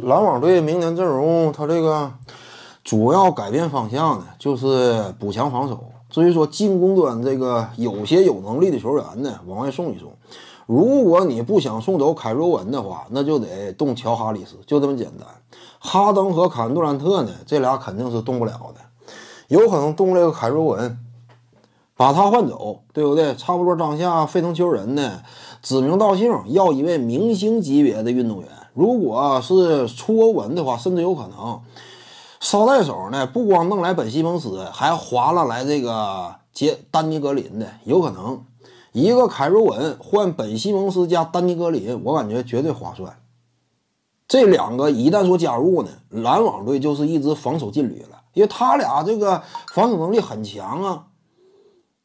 篮网队明年阵容，他这个主要改变方向呢，就是补强防守。至于说进攻端这个有些有能力的球员呢，往外送一送。如果你不想送走凯若文的话，那就得动乔哈里斯，就这么简单。哈登和凯恩杜兰特呢，这俩肯定是动不了的，有可能动这个凯若文，把他换走，对不对？差不多当下费城球员呢，指名道姓要一位明星级别的运动员。如果是出欧文的话，甚至有可能捎带手呢，不光弄来本西蒙斯，还划拉来这个杰丹尼格林的，有可能一个凯瑞文换本西蒙斯加丹尼格林，我感觉绝对划算。这两个一旦说加入呢，篮网队就是一支防守劲旅了，因为他俩这个防守能力很强啊。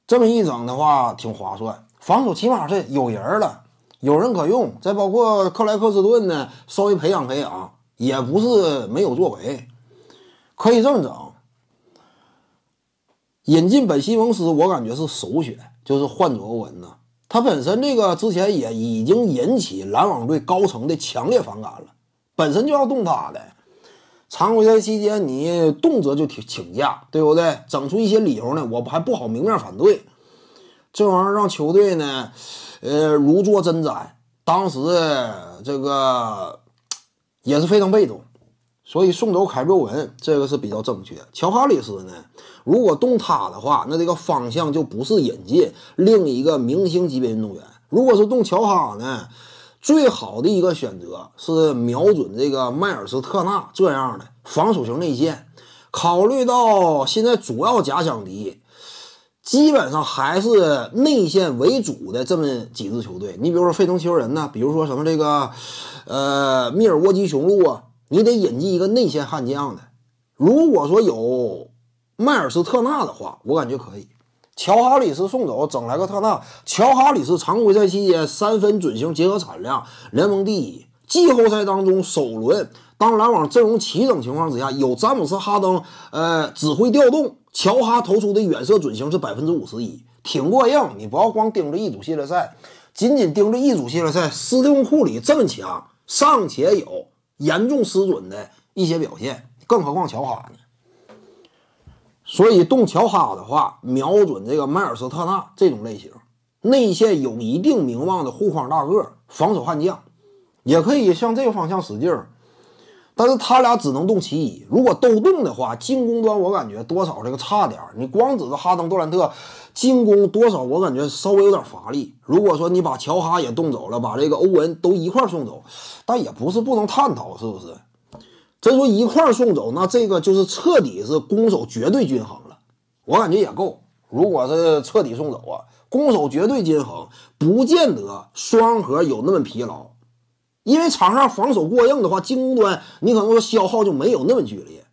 这么一整的话，挺划算，防守起码是有人了。有人可用，再包括克莱克斯顿呢，稍微培养培养，也不是没有作为，可以这么整。引进本西蒙斯，我感觉是首选，就是换佐欧文呢。他本身这个之前也已经引起篮网队高层的强烈反感了，本身就要动他的，常规赛期间你动辄就请请假，对不对？整出一些理由呢，我还不好明面反对。这玩意儿让球队呢，呃，如坐针毡。当时这个也是非常被动，所以送走凯瑞文这个是比较正确。乔哈里斯呢，如果动他的话，那这个方向就不是引进另一个明星级别运动员。如果是动乔哈呢，最好的一个选择是瞄准这个迈尔斯特纳这样的防守型内线。考虑到现在主要假想敌。基本上还是内线为主的这么几支球队，你比如说费城球人呢，比如说什么这个，呃，密尔沃基雄鹿啊，你得引进一个内线悍将的。如果说有迈尔斯特纳的话，我感觉可以。乔哈里斯送走，整来个特纳。乔哈里斯常规赛期间三分准星结合产量联盟第一。季后赛当中，首轮当篮网阵容齐整情况之下，有詹姆斯、哈登，呃，指挥调动，乔哈投出的远射准星是百分之五十一，挺过硬。你不要光盯着一组系列赛，仅仅盯着一组系列赛，斯蒂芬库里这么强，尚且有严重失准的一些表现，更何况乔哈呢？所以动乔哈的话，瞄准这个迈尔斯·特纳这种类型，内线有一定名望的护框大个，防守悍将。也可以向这个方向使劲儿，但是他俩只能动其一。如果都动的话，进攻端我感觉多少这个差点儿。你光指着哈登、杜兰特进攻，多少我感觉稍微有点乏力。如果说你把乔哈也动走了，把这个欧文都一块送走，但也不是不能探讨，是不是？真说一块送走，那这个就是彻底是攻守绝对均衡了。我感觉也够。如果是彻底送走啊，攻守绝对均衡，不见得双核有那么疲劳。因为场上防守过硬的话，进攻端你可能说消耗就没有那么剧烈。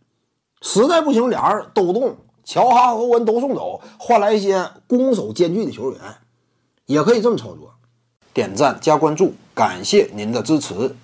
实在不行，俩人都动，乔哈和欧文都送走，换来一些攻守兼具的球员，也可以这么操作。点赞加关注，感谢您的支持。